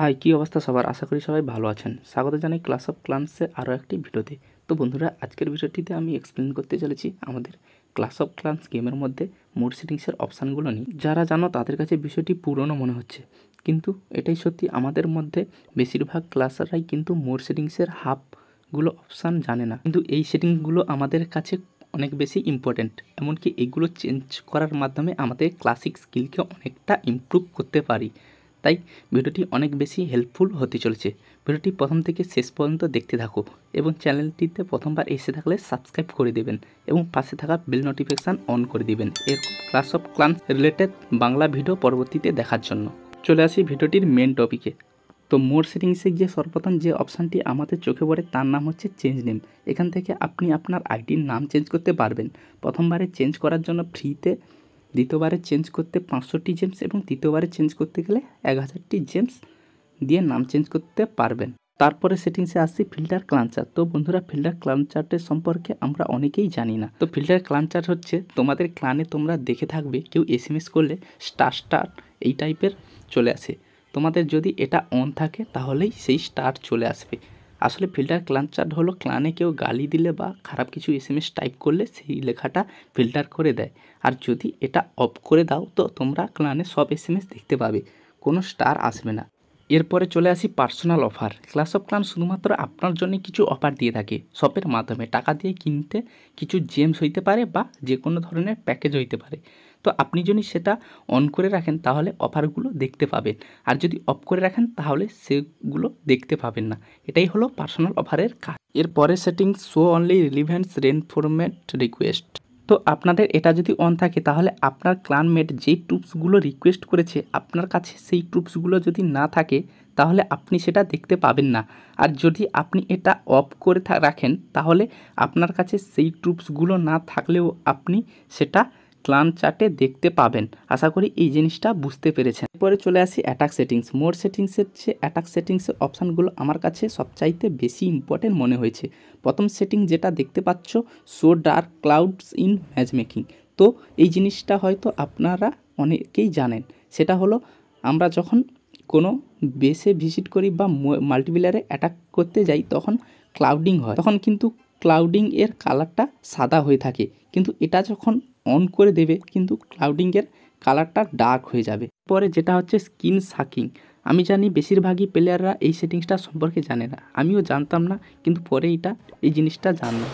high কী অবস্থা সবার আশা করি সবাই ভালো আছেন স্বাগত জানাই ক্লাস অফ ক্লান্সের আরও একটি ভিডিওতে তো বন্ধুরা আজকের ভিডিওটিতে আমি এক্সপ্লেন করতে চলেছি আমাদের ক্লাস অফ ক্লান্স গেমের মধ্যে মোড সেটিংসের অপশানগুলো নিই যারা জানো তাদের কাছে বিষয়টি পুরনো মনে হচ্ছে কিন্তু এটাই সত্যি আমাদের মধ্যে বেশিরভাগ ক্লাসাররাই কিন্তু মোড সেটিংসের হাফগুলো অপশান জানে না কিন্তু এই সেটিংগুলো আমাদের কাছে অনেক বেশি ইম্পর্ট্যান্ট এমনকি এগুলো চেঞ্জ করার মাধ্যমে আমাদের ক্লাসিক স্কিলকে অনেকটা ইমপ্রুভ করতে পারি তাই ভিডিওটি অনেক বেশি হেল্পফুল হতে চলেছে ভিডিওটি প্রথম থেকে শেষ পর্যন্ত দেখতে থাকো এবং চ্যানেলটিতে প্রথমবার এসে থাকলে সাবস্ক্রাইব করে দেবেন এবং পাশে থাকা বিল নোটিফিকেশান অন করে দেবেন এর Clash of Clans related Bangla video পরবর্তীতে দেখার জন্য চলে আসি ভিডিওটির মেন টপিকে তো মোর সেটিংসে গিয়ে সর্বপ্রথম যে অপশানটি আমাদের চোখে পড়ে তার নাম হচ্ছে চেঞ্জ নেম এখান থেকে আপনি আপনার আইডির নাম চেঞ্জ করতে পারবেন প্রথমবারে চেঞ্জ করার জন্য ফ্রিতে দ্বিতীয়বারে চেঞ্জ করতে পাঁচশোটি জেমস এবং তৃতীয়বারে চেঞ্জ করতে গেলে এক হাজারটি জেমস দিয়ে নাম চেঞ্জ করতে পারবেন তারপরে সেটিংসে আসি ফিল্টার ক্লাঞ্চার তো বন্ধুরা ফিল্টার ক্লান সম্পর্কে আমরা অনেকেই জানি না তো ফিল্টার ক্লানচার হচ্ছে তোমাদের ক্লানে তোমরা দেখে থাকবে কেউ এস এম এস করলে স্টার স্টার এই টাইপের চলে আসে তোমাদের যদি এটা অন থাকে তাহলেই সেই স্টার চলে আসবে আসলে ফিল্টার ক্লান চার্ট হলো ক্লানে কেউ গালি দিলে বা খারাপ কিছু এসএমএস টাইপ করলে সেই লেখাটা ফিল্টার করে দেয় আর যদি এটা অফ করে দাও তো তোমরা ক্লানে সব এসএমএস দেখতে পাবে কোনো স্টার আসবে না এরপরে চলে আসি personal offer Clash of Clans শুধুমাত্র আপনার জন্য কিছু অফার দিয়ে থাকে শপের মাধ্যমে টাকা দিয়ে কিনতে কিছু জেমস হইতে পারে বা যে কোনো ধরনের প্যাকেজ হইতে পারে তো আপনি যদি সেটা অন করে রাখেন তাহলে অফারগুলো দেখতে পাবেন আর যদি অফ করে রাখেন তাহলে সেগুলো দেখতে পাবেন না এটাই হলো পার্সোনাল অফারের কাজ এরপরে settings show only relevance reinforcement request তো আপনাদের এটা যদি অন থাকে তাহলে আপনার ক্লানমেট যে টুপসগুলো রিকোয়েস্ট করেছে আপনার কাছে সেই ট্রুপসগুলো যদি না থাকে তাহলে আপনি সেটা দেখতে পাবেন না আর যদি আপনি এটা অফ করে রাখেন তাহলে আপনার কাছে সেই ট্রুপসগুলো না থাকলেও আপনি সেটা ক্লান চার্টে দেখতে পাবেন আশা করি এই জিনিসটা বুঝতে পেরেছেন এরপরে চলে আসি অ্যাটাক সেটিংস মোর সেটিংসের চেয়ে অ্যাটাক সেটিংসের অপশানগুলো আমার কাছে সবচাইতে বেশি ইম্পর্টেন্ট মনে হয়েছে প্রথম সেটিং যেটা দেখতে পাচ্ছ show dark clouds in matchmaking তো এই জিনিসটা হয়তো আপনারা অনেকেই জানেন সেটা হলো আমরা যখন কোনো বেসে ভিজিট করি বা মাল্টিপ্লেয়ারে অ্যাটাক করতে যাই তখন ক্লাউডিং হয় তখন কিন্তু ক্লাউডিং এর কালারটা সাদা হয়ে থাকে কিন্তু এটা যখন অন করে দেবে কিন্তু ক্লাউডিংয়ের কালারটা ডার্ক হয়ে যাবে পরে যেটা হচ্ছে স্কিন সাকিং আমি জানি বেশিরভাগই প্লেয়াররা এই সেটিংসটা সম্পর্কে জানে না আমিও জানতাম না কিন্তু পরে এটা এই জিনিসটা জানলো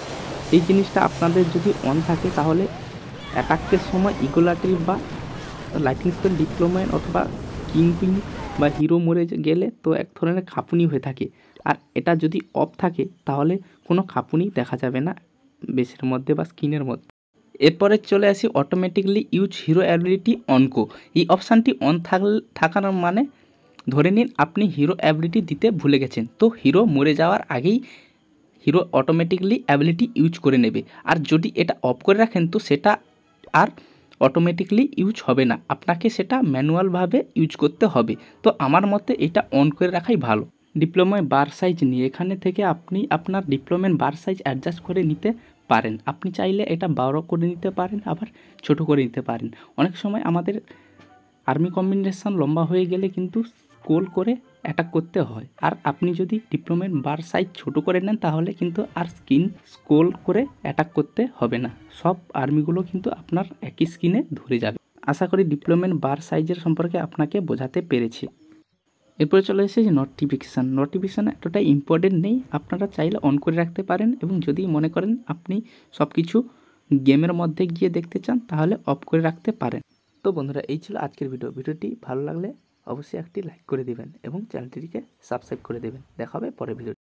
এই জিনিসটা আপনাদের যদি অন থাকে তাহলে অ্যাটাকের সময় ইগোলাটি বা লাইটিং স্পেল ডিপ্লোম্যান অথবা কিং বা হিরো মরে গেলে তো এক ধরনের খাপুনি হয়ে থাকে আর এটা যদি অফ থাকে তাহলে কোনো খাপুনি দেখা যাবে না বেসের মধ্যে বা স্ক্রিনের মধ্যে এরপরে চলে আসি অটোমেটিকলি ইউজ হিরো অ্যাবিলিটি অনকো এই অপশানটি অন থাকার মানে ধরে নিন আপনি হিরো অ্যাবিলিটি দিতে ভুলে গেছেন তো হিরো মরে যাওয়ার আগেই হিরো অটোমেটিকলি অ্যাবিলিটি ইউজ করে নেবে আর যদি এটা অফ করে রাখেন তো সেটা আর অটোমেটিকলি ইউজ হবে না আপনাকে সেটা ম্যানুয়ালভাবে ইউজ করতে হবে তো আমার মতে এটা অন করে রাখাই ভালো ডিপ্লোমায় বার সাইজ নিয়ে এখানে থেকে আপনি আপনার ডিপ্লোমের বার সাইজ অ্যাডজাস্ট করে নিতে পারেন আপনি চাইলে এটা বড় করে নিতে পারেন আবার ছোট করে নিতে পারেন অনেক সময় আমাদের আর্মি কম্বিনেশন লম্বা হয়ে গেলে কিন্তু স্কোল করে অ্যাটাক করতে হয় আর আপনি যদি ডিপ্লোমের বার সাইজ ছোট করে নেন তাহলে কিন্তু আর স্কিন স্কোল করে অ্যাটাক করতে হবে না সব আর্মিগুলো কিন্তু আপনার একই স্কিনে ধরে যাবে আশা করি ডিপ্লোমের বার সাইজের সম্পর্কে আপনাকে বোঝাতে পেরেছি এরপরে চলে এসেছে যে নোটিফিকেশান নোটিফিকেশান এতটা ইম্পর্টেন্ট নেই আপনারা চাইলে অন করে রাখতে পারেন এবং যদি মনে করেন আপনি সব কিছু গেমের মধ্যে গিয়ে দেখতে চান তাহলে অফ করে রাখতে পারেন তো বন্ধুরা এই ছিল আজকের ভিডিও ভিডিওটি ভালো লাগলে অবশ্যই একটি লাইক করে দিবেন এবং চ্যানেলটিকে সাবস্ক্রাইব করে দেবেন দেখা হবে পরের ভিডিও